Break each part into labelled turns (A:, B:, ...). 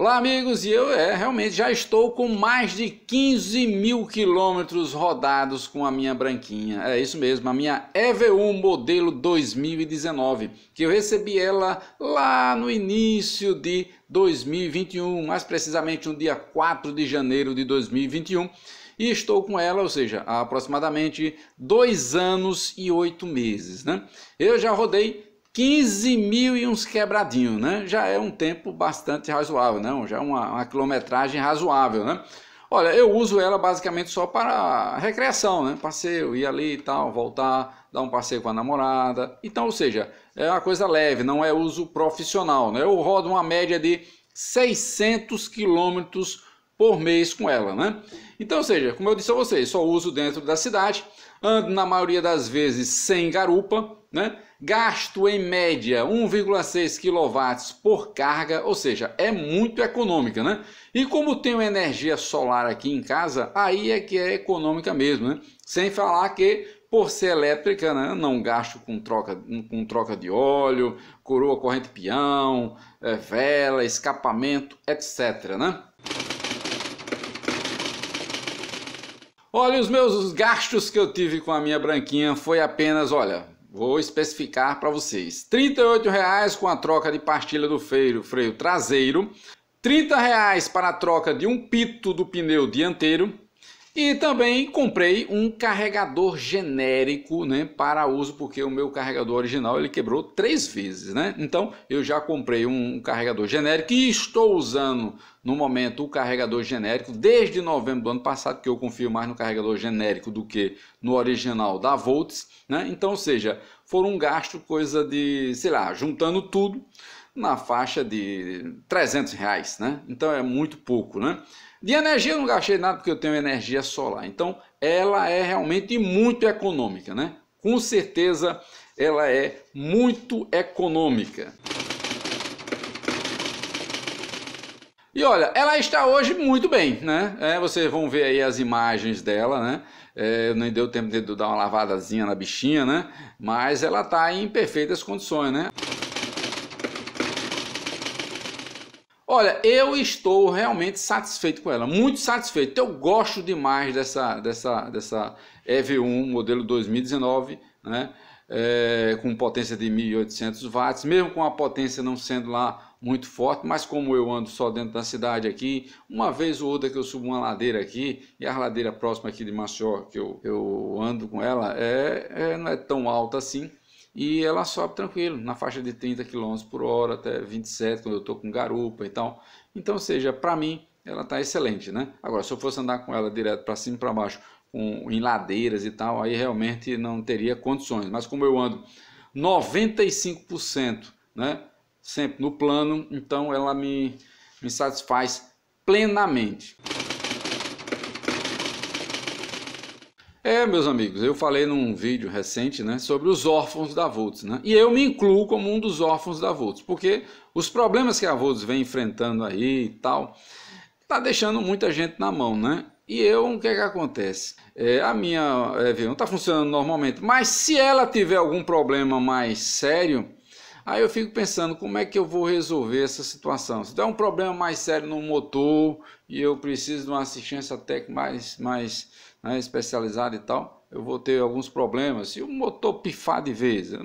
A: Olá, amigos, e eu é, realmente já estou com mais de 15 mil quilômetros rodados com a minha branquinha. É isso mesmo, a minha EV1 modelo 2019, que eu recebi ela lá no início de 2021, mais precisamente no dia 4 de janeiro de 2021. E estou com ela, ou seja, há aproximadamente dois anos e oito meses, né? Eu já rodei 15 mil e uns quebradinhos, né? Já é um tempo bastante razoável, né? Já é uma, uma quilometragem razoável, né? Olha, eu uso ela basicamente só para recreação, né? Passeio, ir ali e tal, voltar, dar um passeio com a namorada. Então, ou seja, é uma coisa leve, não é uso profissional, né? Eu rodo uma média de 600 quilômetros por mês com ela, né? Então, ou seja, como eu disse a vocês, só uso dentro da cidade, ando na maioria das vezes sem garupa, né? Gasto em média 1,6 kW por carga, ou seja, é muito econômica, né? E como tenho energia solar aqui em casa, aí é que é econômica mesmo, né? Sem falar que por ser elétrica, né? não gasto com troca, com troca de óleo, coroa corrente peão, eh, vela, escapamento, etc, né? Olha, os meus gastos que eu tive com a minha branquinha foi apenas, olha, Vou especificar para vocês. R$ 38,00 com a troca de pastilha do freio, freio traseiro. R$ 30,00 para a troca de um pito do pneu dianteiro. E também comprei um carregador genérico né, para uso, porque o meu carregador original ele quebrou três vezes. Né? Então eu já comprei um carregador genérico e estou usando no momento o carregador genérico desde novembro do ano passado, que eu confio mais no carregador genérico do que no original da Volts. Né? Então, ou seja, foram um gasto coisa de, sei lá, juntando tudo na faixa de 300 reais. Né? Então é muito pouco. Né? De energia eu não gastei nada porque eu tenho energia solar. Então ela é realmente muito econômica, né? Com certeza ela é muito econômica. E olha, ela está hoje muito bem, né? É, vocês vão ver aí as imagens dela, né? É, nem deu tempo de dar uma lavadazinha na bichinha, né? Mas ela está em perfeitas condições, né? Olha, eu estou realmente satisfeito com ela, muito satisfeito. Eu gosto demais dessa, dessa, dessa EV1 modelo 2019, né? É, com potência de 1800 watts, mesmo com a potência não sendo lá muito forte, mas como eu ando só dentro da cidade aqui, uma vez ou outra que eu subo uma ladeira aqui, e a ladeira próxima aqui de Maceió, que eu, eu ando com ela, é, é não é tão alta assim, e ela sobe tranquilo, na faixa de 30 km por hora até 27 quando eu estou com garupa e tal. Então, ou seja, para mim ela está excelente, né? Agora, se eu fosse andar com ela direto para cima e para baixo, com, em ladeiras e tal, aí realmente não teria condições. Mas como eu ando 95%, né? Sempre no plano, então ela me, me satisfaz plenamente. É, meus amigos, eu falei num vídeo recente né, sobre os órfãos da Volts, né? E eu me incluo como um dos órfãos da Volts, porque os problemas que a Volts vem enfrentando aí e tal, tá deixando muita gente na mão, né? E eu, o que é que acontece? É, a minha avião é, está funcionando normalmente, mas se ela tiver algum problema mais sério, Aí eu fico pensando como é que eu vou resolver essa situação. Se der um problema mais sério no motor e eu preciso de uma assistência técnica mais, mais né, especializada e tal, eu vou ter alguns problemas. Se o motor pifar de vez, não,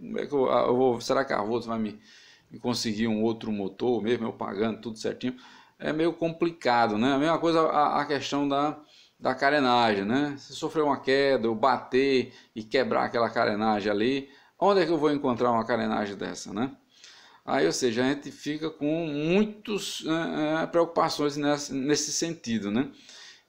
A: como é que eu, ah, eu vou, será que a Volvo vai me, me, conseguir um outro motor mesmo, eu pagando tudo certinho? É meio complicado, né? A mesma coisa a, a questão da, da carenagem, né? Se sofrer uma queda, eu bater e quebrar aquela carenagem ali, Onde é que eu vou encontrar uma carenagem dessa, né? Aí, ou seja, a gente fica com muitas eh, eh, preocupações nesse, nesse, sentido, né?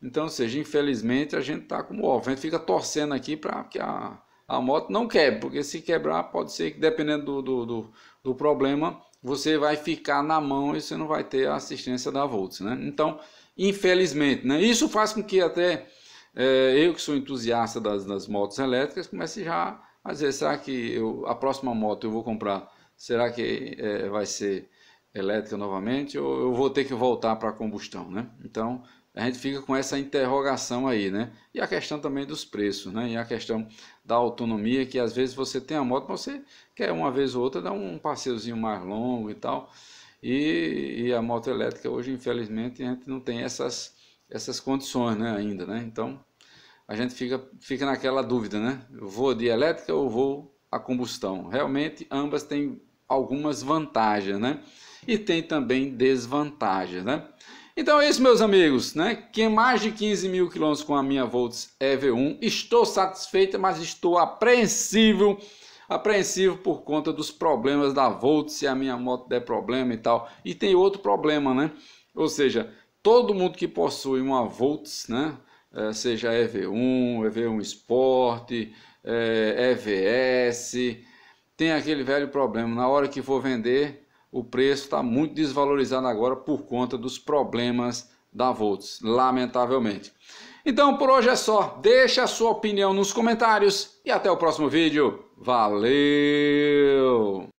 A: Então, ou seja, infelizmente a gente está como órfão, a gente fica torcendo aqui para que a, a moto não quebre, porque se quebrar pode ser que dependendo do, do, do, do problema, você vai ficar na mão e você não vai ter a assistência da Volts, né? Então, infelizmente, né? Isso faz com que até é, eu que sou entusiasta das, das motos elétricas comece já mas é, será que eu, a próxima moto eu vou comprar, será que é, vai ser elétrica novamente ou eu vou ter que voltar para combustão, né? Então a gente fica com essa interrogação aí, né? E a questão também dos preços, né? E a questão da autonomia, que às vezes você tem a moto, mas você quer uma vez ou outra dar um passeiozinho mais longo e tal. E, e a moto elétrica hoje, infelizmente, a gente não tem essas, essas condições né, ainda, né? Então a gente fica, fica naquela dúvida, né? Eu vou de elétrica ou vou a combustão? Realmente, ambas têm algumas vantagens, né? E tem também desvantagens, né? Então é isso, meus amigos, né? Que mais de 15 mil quilômetros com a minha Volts EV1. Estou satisfeita, mas estou apreensivo, apreensivo por conta dos problemas da Volts, se a minha moto der problema e tal. E tem outro problema, né? Ou seja, todo mundo que possui uma Volts, né? É, seja EV1, EV1 Sport, é, EVS. Tem aquele velho problema, na hora que for vender, o preço está muito desvalorizado agora por conta dos problemas da Volts, lamentavelmente. Então por hoje é só, deixa a sua opinião nos comentários e até o próximo vídeo. Valeu!